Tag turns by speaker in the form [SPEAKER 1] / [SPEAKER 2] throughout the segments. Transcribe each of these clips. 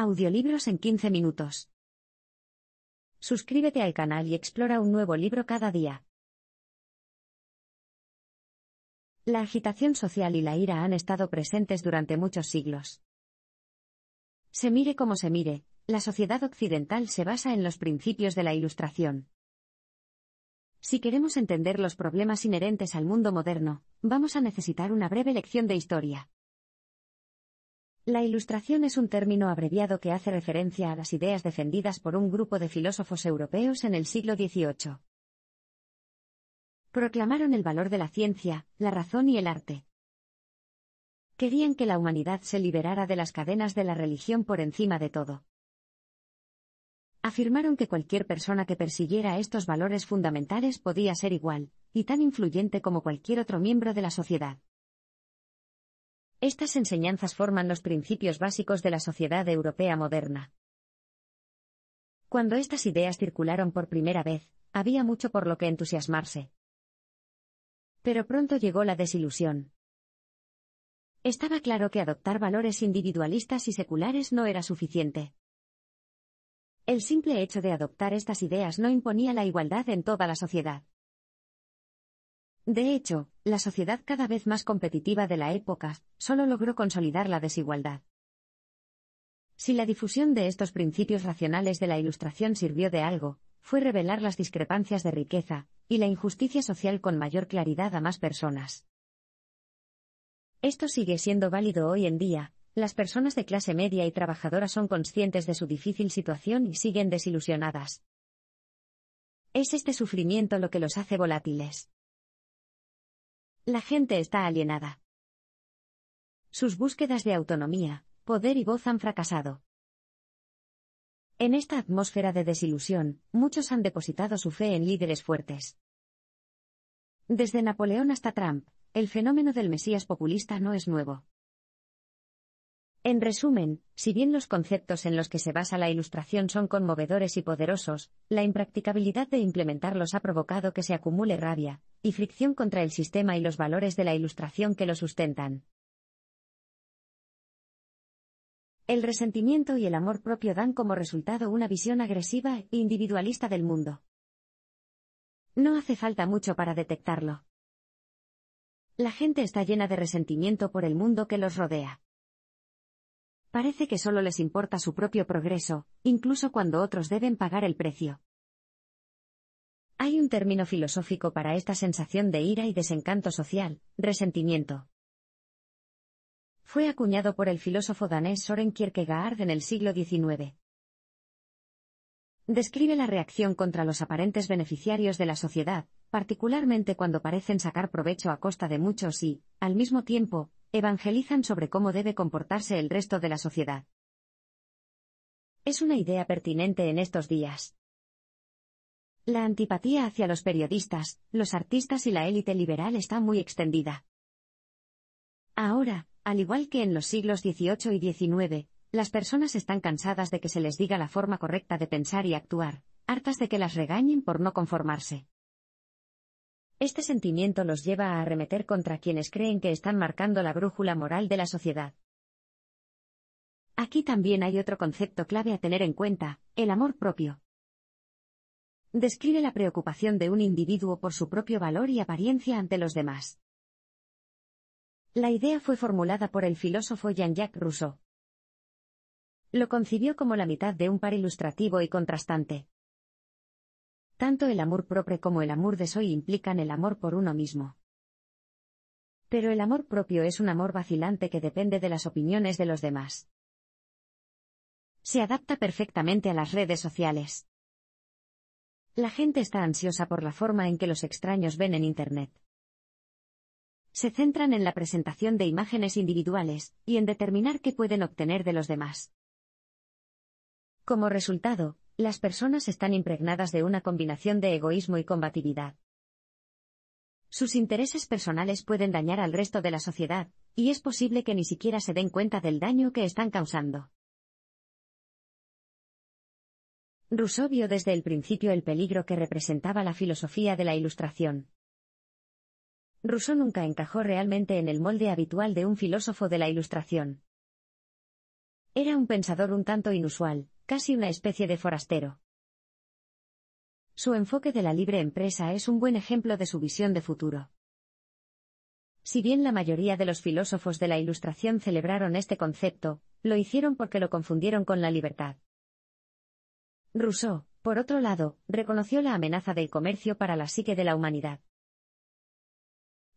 [SPEAKER 1] Audiolibros en 15 minutos. Suscríbete al canal y explora un nuevo libro cada día. La agitación social y la ira han estado presentes durante muchos siglos. Se mire como se mire, la sociedad occidental se basa en los principios de la Ilustración. Si queremos entender los problemas inherentes al mundo moderno, vamos a necesitar una breve lección de historia. La ilustración es un término abreviado que hace referencia a las ideas defendidas por un grupo de filósofos europeos en el siglo XVIII. Proclamaron el valor de la ciencia, la razón y el arte. Querían que la humanidad se liberara de las cadenas de la religión por encima de todo. Afirmaron que cualquier persona que persiguiera estos valores fundamentales podía ser igual, y tan influyente como cualquier otro miembro de la sociedad. Estas enseñanzas forman los principios básicos de la sociedad europea moderna. Cuando estas ideas circularon por primera vez, había mucho por lo que entusiasmarse. Pero pronto llegó la desilusión. Estaba claro que adoptar valores individualistas y seculares no era suficiente. El simple hecho de adoptar estas ideas no imponía la igualdad en toda la sociedad. De hecho, la sociedad cada vez más competitiva de la época solo logró consolidar la desigualdad. Si la difusión de estos principios racionales de la Ilustración sirvió de algo, fue revelar las discrepancias de riqueza y la injusticia social con mayor claridad a más personas. Esto sigue siendo válido hoy en día, las personas de clase media y trabajadora son conscientes de su difícil situación y siguen desilusionadas. Es este sufrimiento lo que los hace volátiles. La gente está alienada. Sus búsquedas de autonomía, poder y voz han fracasado. En esta atmósfera de desilusión, muchos han depositado su fe en líderes fuertes. Desde Napoleón hasta Trump, el fenómeno del Mesías populista no es nuevo. En resumen, si bien los conceptos en los que se basa la ilustración son conmovedores y poderosos, la impracticabilidad de implementarlos ha provocado que se acumule rabia y fricción contra el sistema y los valores de la ilustración que lo sustentan. El resentimiento y el amor propio dan como resultado una visión agresiva e individualista del mundo. No hace falta mucho para detectarlo. La gente está llena de resentimiento por el mundo que los rodea. Parece que solo les importa su propio progreso, incluso cuando otros deben pagar el precio. Hay un término filosófico para esta sensación de ira y desencanto social, resentimiento. Fue acuñado por el filósofo danés Soren Kierkegaard en el siglo XIX. Describe la reacción contra los aparentes beneficiarios de la sociedad, particularmente cuando parecen sacar provecho a costa de muchos y, al mismo tiempo, evangelizan sobre cómo debe comportarse el resto de la sociedad. Es una idea pertinente en estos días. La antipatía hacia los periodistas, los artistas y la élite liberal está muy extendida. Ahora, al igual que en los siglos XVIII y XIX, las personas están cansadas de que se les diga la forma correcta de pensar y actuar, hartas de que las regañen por no conformarse. Este sentimiento los lleva a arremeter contra quienes creen que están marcando la brújula moral de la sociedad. Aquí también hay otro concepto clave a tener en cuenta, el amor propio. Describe la preocupación de un individuo por su propio valor y apariencia ante los demás. La idea fue formulada por el filósofo Jean-Jacques Rousseau. Lo concibió como la mitad de un par ilustrativo y contrastante. Tanto el amor propio como el amor de soy implican el amor por uno mismo. Pero el amor propio es un amor vacilante que depende de las opiniones de los demás. Se adapta perfectamente a las redes sociales. La gente está ansiosa por la forma en que los extraños ven en Internet. Se centran en la presentación de imágenes individuales, y en determinar qué pueden obtener de los demás. Como resultado, las personas están impregnadas de una combinación de egoísmo y combatividad. Sus intereses personales pueden dañar al resto de la sociedad, y es posible que ni siquiera se den cuenta del daño que están causando. Rousseau vio desde el principio el peligro que representaba la filosofía de la Ilustración. Rousseau nunca encajó realmente en el molde habitual de un filósofo de la Ilustración. Era un pensador un tanto inusual, casi una especie de forastero. Su enfoque de la libre empresa es un buen ejemplo de su visión de futuro. Si bien la mayoría de los filósofos de la Ilustración celebraron este concepto, lo hicieron porque lo confundieron con la libertad. Rousseau, por otro lado, reconoció la amenaza del comercio para la psique de la humanidad.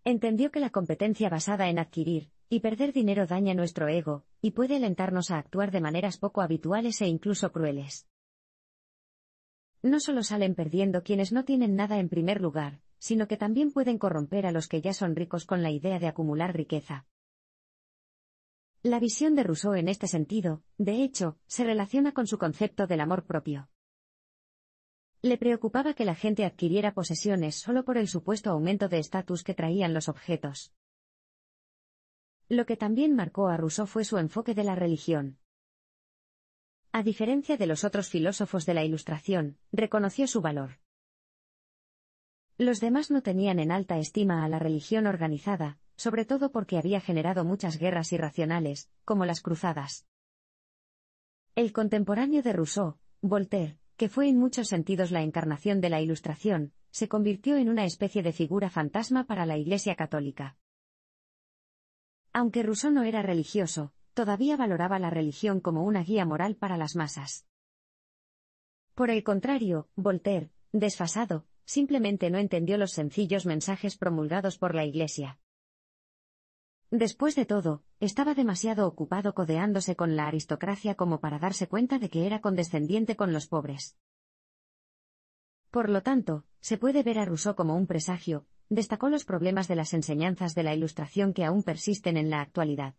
[SPEAKER 1] Entendió que la competencia basada en adquirir y perder dinero daña nuestro ego, y puede alentarnos a actuar de maneras poco habituales e incluso crueles. No solo salen perdiendo quienes no tienen nada en primer lugar, sino que también pueden corromper a los que ya son ricos con la idea de acumular riqueza. La visión de Rousseau en este sentido, de hecho, se relaciona con su concepto del amor propio. Le preocupaba que la gente adquiriera posesiones solo por el supuesto aumento de estatus que traían los objetos. Lo que también marcó a Rousseau fue su enfoque de la religión. A diferencia de los otros filósofos de la Ilustración, reconoció su valor. Los demás no tenían en alta estima a la religión organizada, sobre todo porque había generado muchas guerras irracionales, como las cruzadas. El contemporáneo de Rousseau, Voltaire, que fue en muchos sentidos la encarnación de la Ilustración, se convirtió en una especie de figura fantasma para la Iglesia católica. Aunque Rousseau no era religioso, todavía valoraba la religión como una guía moral para las masas. Por el contrario, Voltaire, desfasado, simplemente no entendió los sencillos mensajes promulgados por la Iglesia. Después de todo, estaba demasiado ocupado codeándose con la aristocracia como para darse cuenta de que era condescendiente con los pobres. Por lo tanto, se puede ver a Rousseau como un presagio, destacó los problemas de las enseñanzas de la Ilustración que aún persisten en la actualidad.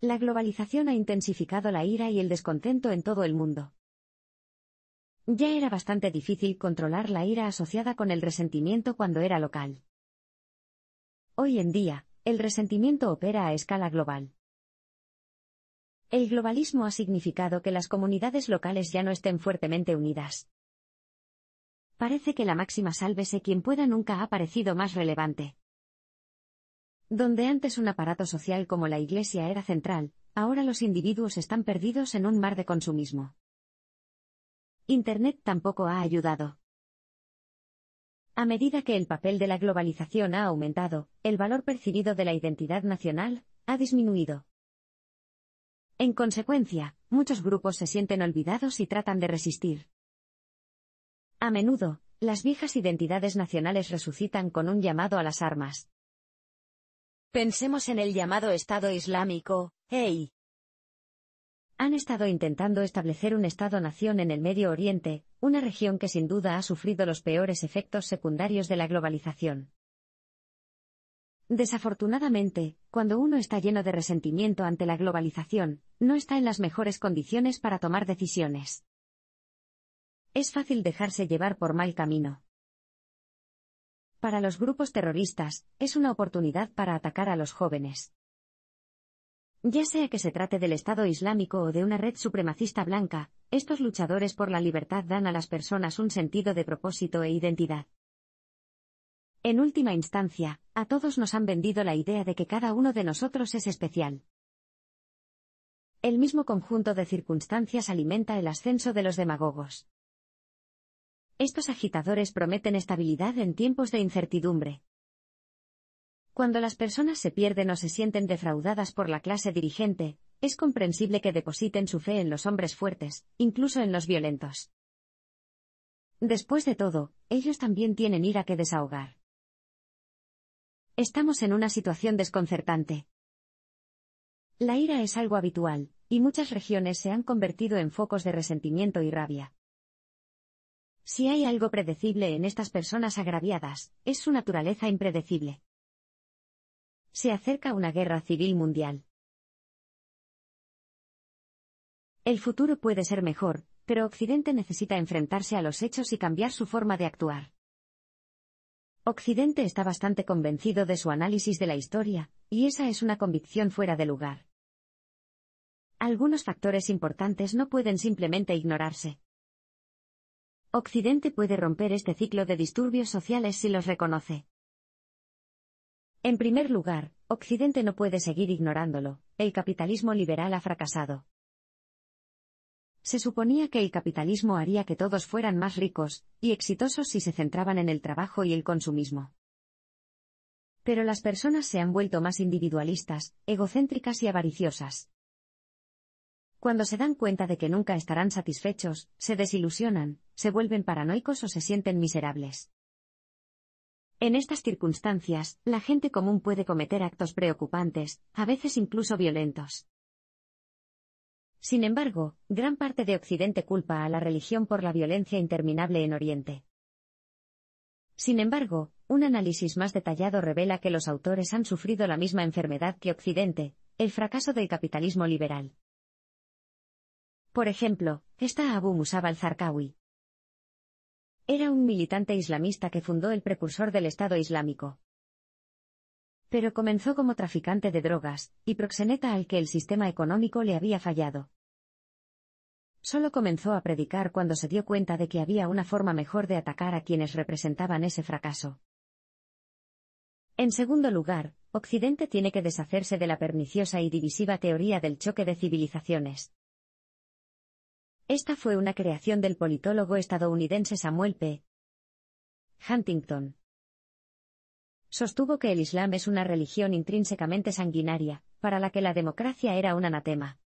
[SPEAKER 1] La globalización ha intensificado la ira y el descontento en todo el mundo. Ya era bastante difícil controlar la ira asociada con el resentimiento cuando era local. Hoy en día, el resentimiento opera a escala global. El globalismo ha significado que las comunidades locales ya no estén fuertemente unidas. Parece que la máxima sálvese quien pueda nunca ha parecido más relevante. Donde antes un aparato social como la Iglesia era central, ahora los individuos están perdidos en un mar de consumismo. Internet tampoco ha ayudado. A medida que el papel de la globalización ha aumentado, el valor percibido de la identidad nacional ha disminuido. En consecuencia, muchos grupos se sienten olvidados y tratan de resistir. A menudo, las viejas identidades nacionales resucitan con un llamado a las armas. Pensemos en el llamado Estado Islámico, ¡Hey! han estado intentando establecer un Estado-nación en el Medio Oriente, una región que sin duda ha sufrido los peores efectos secundarios de la globalización. Desafortunadamente, cuando uno está lleno de resentimiento ante la globalización, no está en las mejores condiciones para tomar decisiones. Es fácil dejarse llevar por mal camino. Para los grupos terroristas, es una oportunidad para atacar a los jóvenes. Ya sea que se trate del Estado Islámico o de una red supremacista blanca, estos luchadores por la libertad dan a las personas un sentido de propósito e identidad. En última instancia, a todos nos han vendido la idea de que cada uno de nosotros es especial. El mismo conjunto de circunstancias alimenta el ascenso de los demagogos. Estos agitadores prometen estabilidad en tiempos de incertidumbre. Cuando las personas se pierden o se sienten defraudadas por la clase dirigente, es comprensible que depositen su fe en los hombres fuertes, incluso en los violentos. Después de todo, ellos también tienen ira que desahogar. Estamos en una situación desconcertante. La ira es algo habitual, y muchas regiones se han convertido en focos de resentimiento y rabia. Si hay algo predecible en estas personas agraviadas, es su naturaleza impredecible. Se acerca una guerra civil mundial. El futuro puede ser mejor, pero Occidente necesita enfrentarse a los hechos y cambiar su forma de actuar. Occidente está bastante convencido de su análisis de la historia, y esa es una convicción fuera de lugar. Algunos factores importantes no pueden simplemente ignorarse. Occidente puede romper este ciclo de disturbios sociales si los reconoce. En primer lugar, Occidente no puede seguir ignorándolo, el capitalismo liberal ha fracasado. Se suponía que el capitalismo haría que todos fueran más ricos y exitosos si se centraban en el trabajo y el consumismo. Pero las personas se han vuelto más individualistas, egocéntricas y avariciosas. Cuando se dan cuenta de que nunca estarán satisfechos, se desilusionan, se vuelven paranoicos o se sienten miserables. En estas circunstancias, la gente común puede cometer actos preocupantes, a veces incluso violentos. Sin embargo, gran parte de Occidente culpa a la religión por la violencia interminable en Oriente. Sin embargo, un análisis más detallado revela que los autores han sufrido la misma enfermedad que Occidente, el fracaso del capitalismo liberal. Por ejemplo, está Abu Musab al-Zarqawi. Era un militante islamista que fundó el precursor del Estado Islámico. Pero comenzó como traficante de drogas, y proxeneta al que el sistema económico le había fallado. Solo comenzó a predicar cuando se dio cuenta de que había una forma mejor de atacar a quienes representaban ese fracaso. En segundo lugar, Occidente tiene que deshacerse de la perniciosa y divisiva teoría del choque de civilizaciones. Esta fue una creación del politólogo estadounidense Samuel P. Huntington. Sostuvo que el Islam es una religión intrínsecamente sanguinaria, para la que la democracia era un anatema.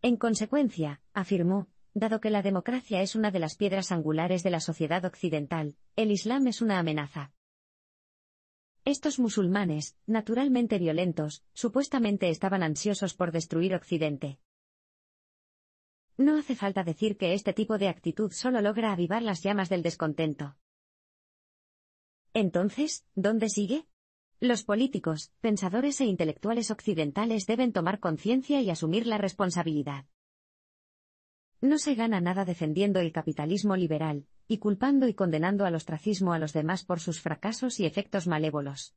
[SPEAKER 1] En consecuencia, afirmó, dado que la democracia es una de las piedras angulares de la sociedad occidental, el Islam es una amenaza. Estos musulmanes, naturalmente violentos, supuestamente estaban ansiosos por destruir Occidente. No hace falta decir que este tipo de actitud solo logra avivar las llamas del descontento. Entonces, ¿dónde sigue? Los políticos, pensadores e intelectuales occidentales deben tomar conciencia y asumir la responsabilidad. No se gana nada defendiendo el capitalismo liberal, y culpando y condenando al ostracismo a los demás por sus fracasos y efectos malévolos.